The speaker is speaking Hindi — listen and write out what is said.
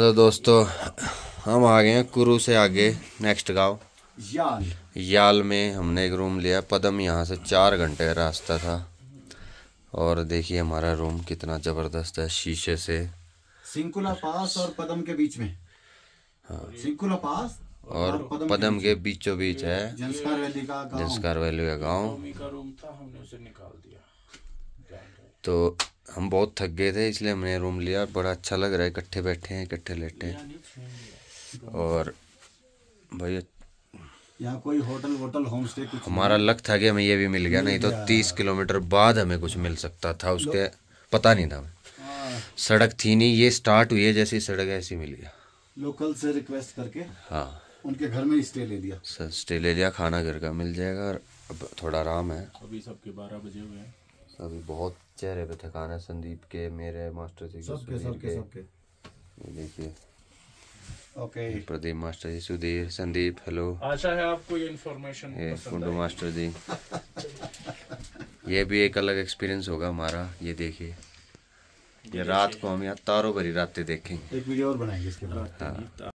तो दोस्तों हम आ गए हैं कुरु से आगे नेक्स्ट गांव याल याल में हमने एक रूम लिया पदम यहाँ से चार घंटे का रास्ता था और देखिए हमारा रूम कितना ज़बरदस्त है शीशे से सिंकुला पास और पदम के बीच में हाँ सिंकुला पास और पदम, पदम के बीचों बीच है जंस्कार वैली का गांव गाँव तो हम बहुत थक गए थे इसलिए हमने रूम लिया बड़ा अच्छा लग रहा है इकट्ठे बैठे हैं इकट्ठे लेटे हैं और भाई यहाँ कोई होटल वोटल होम स्टे कुछ हमारा लक था कि हमें ये भी मिल गया नहीं तो तीस किलोमीटर बाद हमें कुछ मिल सकता था उसके पता नहीं था हमें हाँ। सड़क थी नहीं ये स्टार्ट हुई है जैसी सड़क ऐसी मिल गया लोकल से रिक्वेस्ट करके हाँ उनके घर में स्टे ले लिया सर स्टे ले लिया खाना घर का मिल जाएगा और अब थोड़ा आराम है अभी सबके बारह बजे हुए हैं अभी बहुत चेहरे पे थकान है संदीप के मेरे मास्टर जी सबके सबके सबके देखिए okay Pradeep master ji Sudhir Sandeep hello Asha अच्छा है आपको ये इन्फॉर्मेशन ये फुंडू मास्टर जी ये भी एक अलग एक्सपीरियंस होगा हमारा ये देखिए ये रात को हम यहाँ तारों भरी रातें देखेंगे एक वीडियो और बनाएंगे इसके बाद हाँ